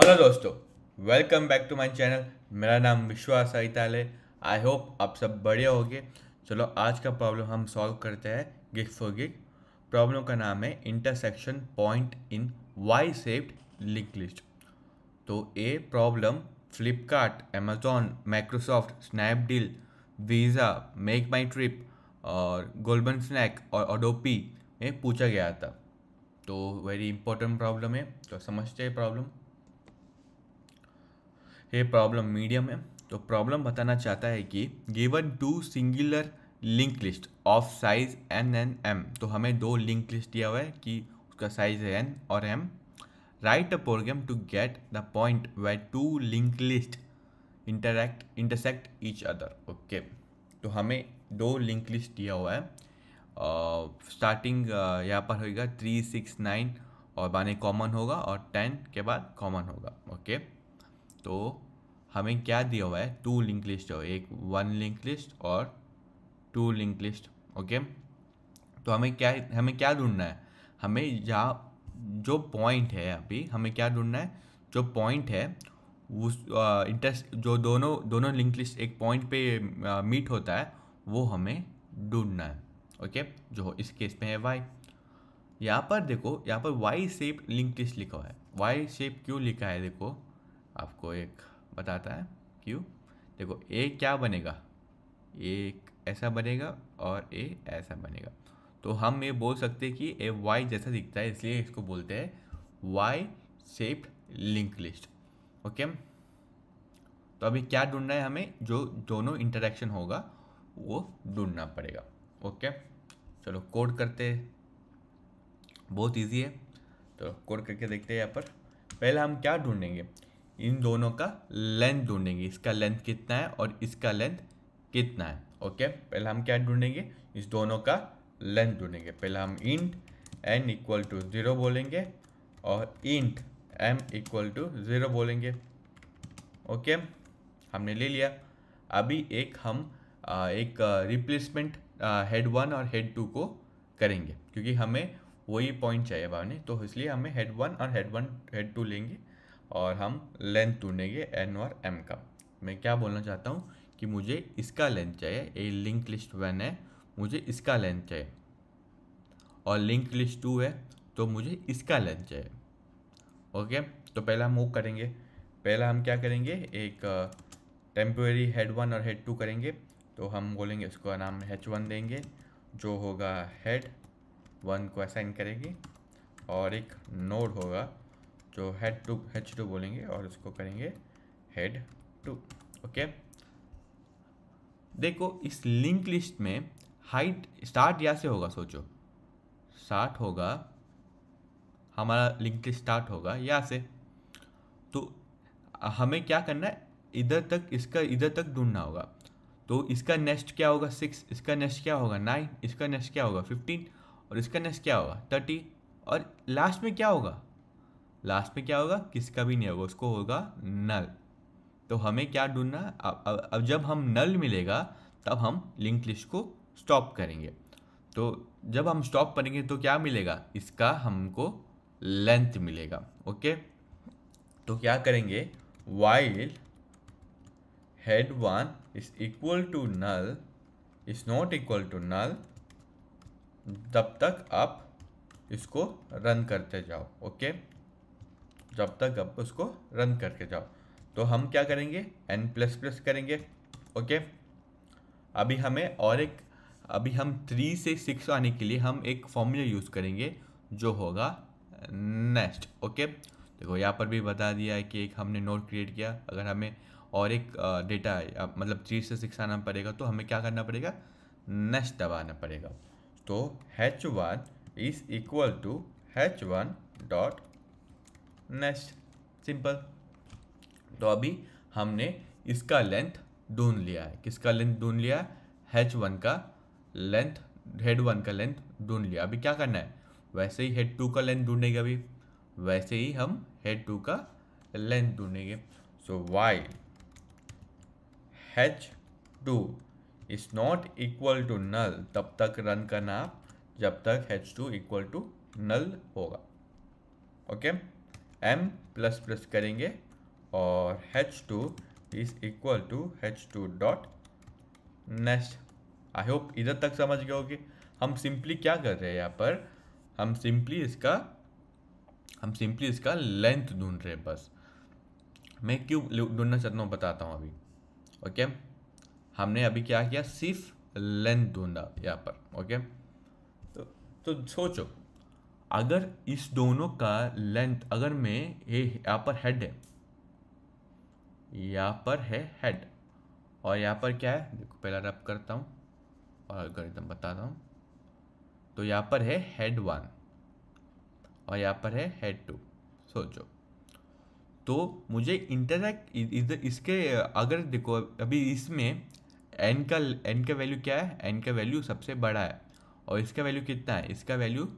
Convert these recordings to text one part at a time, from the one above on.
Hello दोस्तों welcome back to my channel मेरा नाम विश्वास अहिताल है आई होप आप सब बढ़िया गए चलो आज का प्रॉब्लम हम सॉल्व करते हैं गिग फॉर गिग प्रॉब्लम का नाम है intersection point in Y shaped link list तो ये problem Flipkart Amazon Microsoft Snapdeal Visa MakeMyTrip और गोल्डन स्नैक और ओडोपी में पूछा गया था तो वेरी इंपॉर्टेंट प्रॉब्लम है तो समझते हैं प्रॉब्लम है प्रॉब्लम मीडियम है तो प्रॉब्लम बताना चाहता है कि given two singular link list of size N N M तो हमें दो लिंक लिस्ट दिया हुआ है कि उसका साइज है एन और M write a program to get the point where two link list interact intersect each other okay तो हमें दो लिंक लिस्ट दिया हुआ है स्टार्टिंग uh, uh, यहाँ पर होगा थ्री सिक्स नाइन और बाने कॉमन होगा और टेन के बाद कॉमन होगा ओके okay? तो हमें क्या दिया हुआ है टू लिंक लिस्ट है एक वन लिंक लिस्ट और टू लिंक लिस्ट ओके तो हमें क्या हमें क्या ढूंढना है हमें जहाँ जो पॉइंट है अभी हमें क्या ढूंढना है जो पॉइंट है उस इंटरेस्ट जो दोनों दोनों लिंक लिस्ट एक पॉइंट पे मीट होता है वो हमें ढूंढना है ओके जो इस केस में है वाई यहाँ पर देखो यहाँ पर वाई शेप लिंक लिस्ट लिखा हुआ है वाई शेप क्यों लिखा है देखो आपको एक बताता है क्यों देखो ए क्या बनेगा एक ऐसा बनेगा और ए ऐसा बनेगा तो हम ये बोल सकते हैं कि ए वाई जैसा दिखता है इसलिए इसको बोलते हैं Y shaped link list okay तो अभी क्या ढूंढना है हमें जो दोनों इंटरेक्शन होगा वो ढूंढना पड़ेगा ओके चलो कोड करते बहुत इजी है तो कोड करके देखते हैं यहाँ पर पहले हम क्या ढूंढेंगे इन दोनों का लेंथ ढूंढेंगे इसका लेंथ कितना है और इसका लेंथ कितना है ओके पहले हम क्या ढूंढेंगे इस दोनों का लेंथ ढूंढेंगे पहले हम int N equal to zero बोलेंगे और int M equal to zero बोलेंगे ओके हमने ले लिया अभी एक हम एक रिप्लेसमेंट हेड वन और हेड टू को करेंगे क्योंकि हमें वही पॉइंट चाहिए भावने तो इसलिए हमें हेड वन और हेड वन हेड टू लेंगे और हम लेंथ ढूंढेंगे एन और एम का मैं क्या बोलना चाहता हूँ कि मुझे इसका लेंथ चाहिए ए लिंक लिस्ट वन है मुझे इसका लेंथ चाहिए और लिंक लिस्ट टू है तो मुझे इसका लेंथ चाहिए ओके तो पहला हम वो करेंगे पहला हम क्या करेंगे एक टेम्प्रेरी हेड वन और हेड टू करेंगे तो हम बोलेंगे इसको नाम हेच वन देंगे जो होगा हेड वन को असाइन करेंगे और एक नोड होगा जो हेड टू हेच टू बोलेंगे और उसको करेंगे हेड टू ओके देखो इस लिंक लिस्ट में हाइट स्टार्ट यहाँ से होगा सोचो स्टार्ट होगा हमारा लिंक लिस्ट स्टार्ट होगा यहाँ से तो हमें क्या करना है इधर तक इसका इधर तक ढूंढना होगा तो इसका नेक्स्ट क्या होगा सिक्स इसका नेक्स्ट क्या होगा नाइन इसका नेक्स्ट क्या होगा फिफ्टीन और इसका नेक्स्ट क्या होगा थर्टी और लास्ट में क्या होगा लास्ट में क्या होगा किसका भी नहीं होगा उसको होगा नल तो हमें क्या ढूंढना अब, अब अब जब हम नल मिलेगा तब हम लिंक लिस्ट को स्टॉप करेंगे तो जब हम स्टॉप करेंगे तो क्या मिलेगा इसका हमको लेंथ मिलेगा ओके तो क्या करेंगे while head one is equal to null is not equal to null तब तक आप इसको रन करते जाओ ओके okay? जब तक आप उसको रन करके जाओ तो हम क्या करेंगे एन प्लस प्लस करेंगे ओके अभी हमें और एक अभी हम थ्री से सिक्स आने के लिए हम एक फॉर्मूला यूज़ करेंगे जो होगा नेक्स्ट ओके देखो यहाँ पर भी बता दिया है कि एक हमने नोट क्रिएट किया अगर हमें और एक डेटा मतलब थ्री से सिक्स आना पड़ेगा तो हमें क्या करना पड़ेगा नेक्स्ट दबाना पड़ेगा तो H one is equal to H one dot next simple तो अभी हमने इसका लेंथ ढूंढ लिया है किसका लेंथ ढूंढ लिया है H1 वन का लेंथ हेड वन का लेंथ ढूंढ लिया अभी क्या करना है वैसे ही हेड टू का लेंथ ढूंढेंगे अभी वैसे ही हम हेड टू का लेंथ ढूंढेंगे so why H two is not equal to null तब तक रन करना आप जब तक H two equal to null होगा okay okay? M plus plus करेंगे और H two is equal to H two dot next I hope इधर तक समझ गए होगे हम सिंपली क्या कर रहे हैं यहाँ पर हम सिंपली इसका हम सिंपली इसका लेंथ ढूंढ रहे हैं बस मैं क्यों ढूंढना चाहता हूँ बताता हूँ अभी ओके हमने अभी क्या किया सिर्फ लेंथ ढूंढा यहाँ पर ओके तो तो सोचो अगर इस दोनों का लेंथ अगर मैं ये यहाँ पर हेड है यहाँ पर है हेड और यहाँ पर क्या है देखो पहला रब करता हूँ और अगर एकदम बताता हूँ तो यहाँ पर है हेड वन और यहाँ पर है हेड टू सोचो तो मुझे इंटरैक्ट इधर इसके अगर देखो अभी इसमें एन का एन का वैल्यू क्या है एन का वैल्यू सबसे बड़ा है और इसका वैल्यू कितना है इसका वैल्यू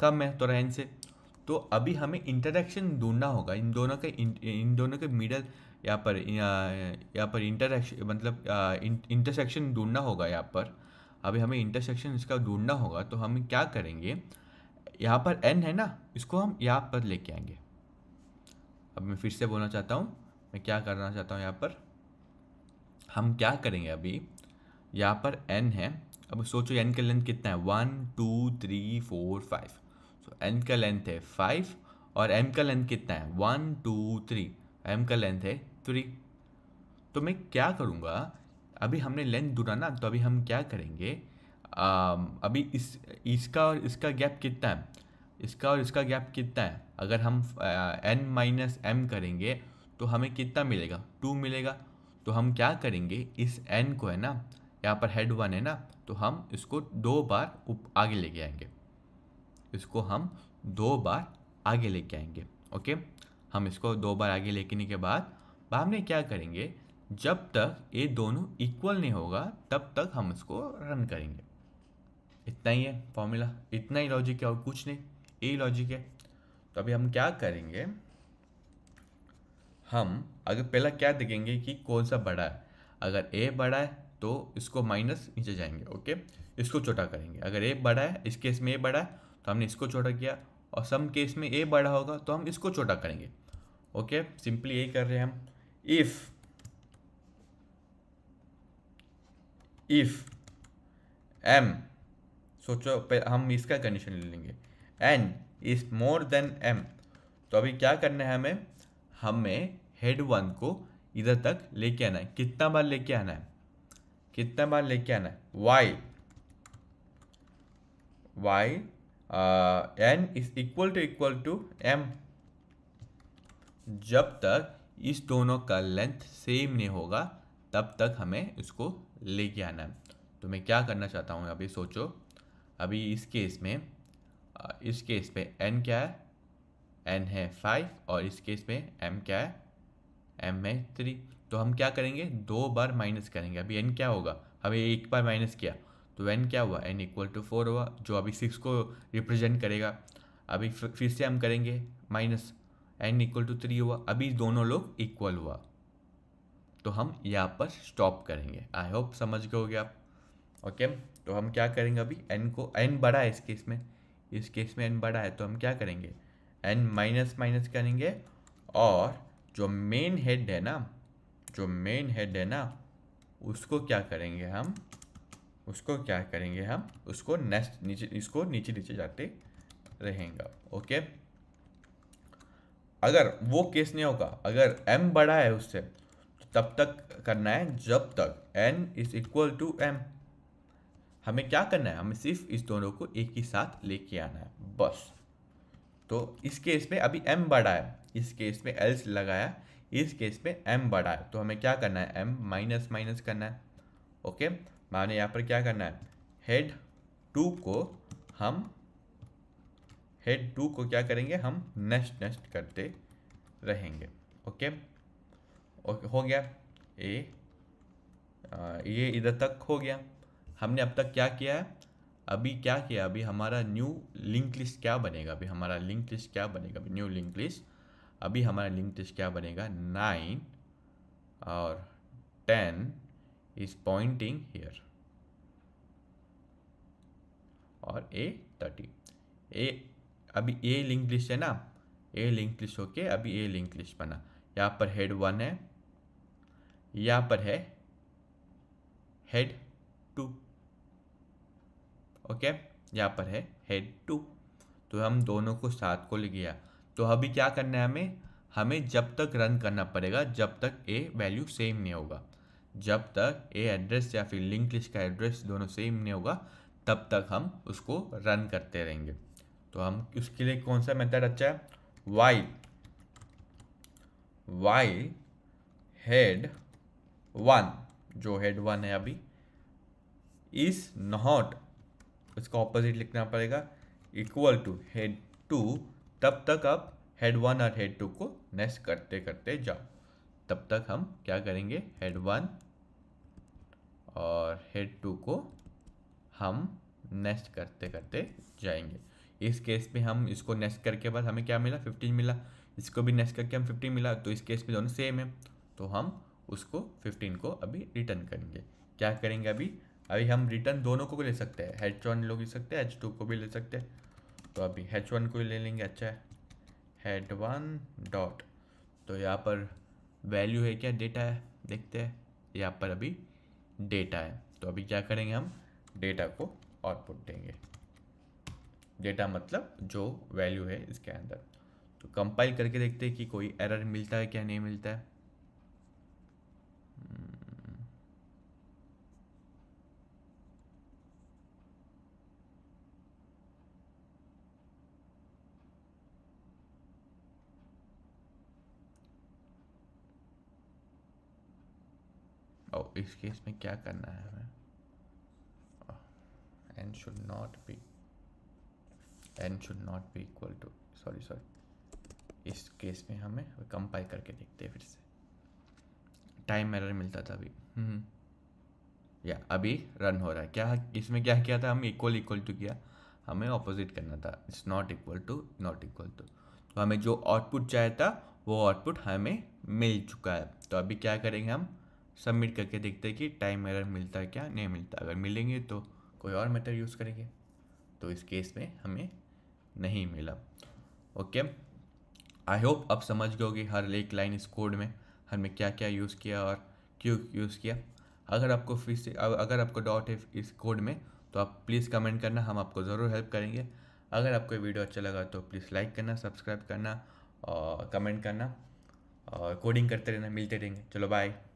कम है तोरहन से तो अभी हमें इंटरेक्शन ढूंढना होगा इन दोनों के इन, इन दोनों के मिडल यहाँ पर यहाँ पर इंटरेक्शन मतलब इंटरसेक्शन ढूंढना होगा यहाँ पर अभी हमें इंटरसेक्शन इसका ढूंढना होगा तो हम क्या करेंगे यहाँ पर एन है ना इसको हम यहाँ पर लेके आएंगे अब मैं फिर से बोलना चाहता हूँ मैं क्या करना चाहता हूँ यहाँ पर हम क्या करेंगे अभी यहाँ पर एन है अब सोचो एन का लेंथ कितना है one two three three four five so N का लेंथ है फाइव और एम का लेंथ कितना है वन टू थ्री एम का लेंथ है थ्री तो मैं क्या करूँगा अभी हमने लेंथ दूरा ना तो अभी हम क्या करेंगे आ, अभी इस इसका और इसका गैप कितना है इसका और इसका गैप कितना है अगर हम एन माइनस एम करेंगे तो हमें कितना मिलेगा टू मिलेगा तो हम क्या करेंगे इस एन को है ना यहाँ पर हेड वन है ना तो हम इसको दो बार आगे लेके आएंगे इसको हम दो बार आगे लेके आएंगे ओके हम इसको दो बार आगे लेके आने के बाद बाद क्या करेंगे जब तक ये दोनों इक्वल नहीं होगा तब तक हम इसको रन करेंगे इतना ही है फॉर्मूला इतना ही लॉजिक है और कुछ नहीं यही लॉजिक है तो अभी हम क्या करेंगे हम अगर पहला क्या देखेंगे कि कौन सा बड़ा है अगर ए बड़ा है तो इसको माइनस नीचे जाएंगे ओके इसको छोटा करेंगे अगर ए बड़ा है इस केस में ए बड़ा है तो हमने इसको छोटा किया और सम केस में ए बड़ा होगा तो हम इसको छोटा करेंगे ओके सिंपली यही कर रहे हैं हम इफ इफ एम सोचो हम इसका कंडीशन ले लेंगे N is more than M तो अभी क्या करना है हमें हमें हेड वन को इधर तक लेके आना है कितना बार लेके आना है कितना बार लेके आना है why why uh, n is equal to equal to m जब तक इस दोनों का लेंथ सेम नहीं होगा तब तक हमें इसको लेके आना है तो मैं क्या करना चाहता हूँ अभी सोचो अभी इस केस में uh, इस केस में n क्या है n है फाइव और इस केस में m क्या है m है थ्री तो हम क्या करेंगे दो बार माइनस करेंगे अभी n क्या होगा हमें एक बार माइनस किया तो वैन क्या हुआ एन इक्वल टू फोर हुआ जो अभी सिक्स को रिप्रेजेंट करेगा अभी फिर से हम करेंगे minus N equal to three हुआ अभी दोनों लोग इक्वल हुआ तो हम यहाँ पर स्टॉप करेंगे आई होप समझ गए होगे आप ओके तो हम क्या करेंगे अभी एन को एन बड़ा है इस केस में इस केस में एन बड़ा है तो हम क्या करेंगे एन माइनस माइनस करेंगे और जो मेन हेड है ना जो मेन हेड है ना उसको क्या करेंगे हम उसको क्या करेंगे हम उसको नेक्स्ट नीचे इसको नीचे नीचे जाते रहेगा ओके अगर वो केस नहीं होगा अगर एम बड़ा है उससे तो तब तक करना है जब तक N is equal to M हमें क्या करना है हमें सिर्फ इस दोनों को एक ही साथ लेके आना है बस तो इस केस में अभी एम बड़ा है इस केस में एल्स लगाया इस केस में एम बड़ा है तो हमें क्या करना है एम माइनस माइनस करना है ओके okay? माने यहाँ पर क्या करना है हेड टू को हम हेड टू को क्या करेंगे हम नेस्ट नेस्ट करते रहेंगे ओके ओके हो गया ए आ, ये इधर तक हो गया हमने अब तक क्या किया है अभी क्या किया अभी हमारा न्यू लिंक लिस्ट क्या बनेगा अभी हमारा लिंक लिस्ट क्या बनेगा अभी न्यू लिंक लिस्ट अभी हमारा लिंक लिस्ट क्या बनेगा नाइन और टेन is pointing here और ए थर्टी ए अभी ए लिंक लिस्ट है ना ए लिंक लिस्ट होके अभी ए लिंक लिस्ट बना यहाँ पर हेड वन है यहाँ पर है हेड टू ओके यहाँ पर है हेड टू तो हम दोनों को साथ को ले गया तो अभी क्या करना है हमें हमें जब तक रन करना पड़ेगा जब तक ए वैल्यू सेम नहीं होगा जब तक ए एड्रेस या फिर लिंक लिस्ट का एड्रेस दोनों सेम नहीं होगा तब तक हम उसको रन करते रहेंगे तो हम उसके लिए कौन सा मेथड अच्छा है वाई वाई हेड वन जो हेड वन है अभी इज नॉट उसका ऑपोजिट लिखना पड़ेगा इक्वल टू हेड टू तब तक आप हेड वन और हेड टू को नेस्ट करते करते जाओ तब तक हम क्या करेंगे हेड वन और हेड टू को हम नेस्ट करते करते जाएंगे इस केस में हम इसको नेस्ट करके बाद हमें क्या मिला फिफ्टीन मिला इसको भी नेस्ट करके हम फिफ्टीन मिला तो इस केस में दोनों सेम है तो हम उसको फिफ्टीन को अभी रिटर्न करेंगे क्या करेंगे अभी अभी हम रिटर्न दोनों को भी ले सकते हैं हेच वन लोग ले सकते हैं एच टू को भी ले सकते हैं तो अभी हेच वन को ले लेंगे अच्छा है हेड वन डॉट तो यहाँ पर वैल्यू है क्या डेटा है देखते हैं यहाँ पर अभी डेटा है तो अभी क्या करेंगे हम डेटा को आउटपुट देंगे डेटा मतलब जो वैल्यू है इसके अंदर तो कंपाइल करके देखते हैं कि कोई एरर मिलता है क्या नहीं मिलता है और oh, इस केस में क्या करना है हमें N should not be N should not be equal to sorry sorry इस केस में हमें कंपाइल करके देखते हैं फिर से टाइम एरर मिलता था अभी हम्म। या अभी रन हो रहा है क्या इसमें क्या किया था हम इक्वल इक्वल टू किया हमें ऑपोजिट करना था it's not equal to not equal to तो हमें जो आउटपुट चाहिए था वो आउटपुट हमें मिल चुका है तो अभी क्या करेंगे हम सबमिट करके देखते हैं कि टाइम एरर मिलता है क्या नहीं मिलता अगर मिलेंगे तो कोई और मेथड यूज़ करेंगे तो इस केस में हमें नहीं मिला ओके आई होप अब समझ गए होगी हर एक लाइन इस कोड में हमने क्या क्या यूज़ किया और क्यों यूज़ किया अगर आपको फिर से अगर आपको डाउट है इस कोड में तो आप प्लीज़ कमेंट करना हम आपको ज़रूर हेल्प करेंगे अगर आपको वीडियो अच्छा लगा तो प्लीज़ लाइक करना सब्सक्राइब करना और कमेंट करना और कोडिंग करते रहना मिलते रहेंगे चलो बाय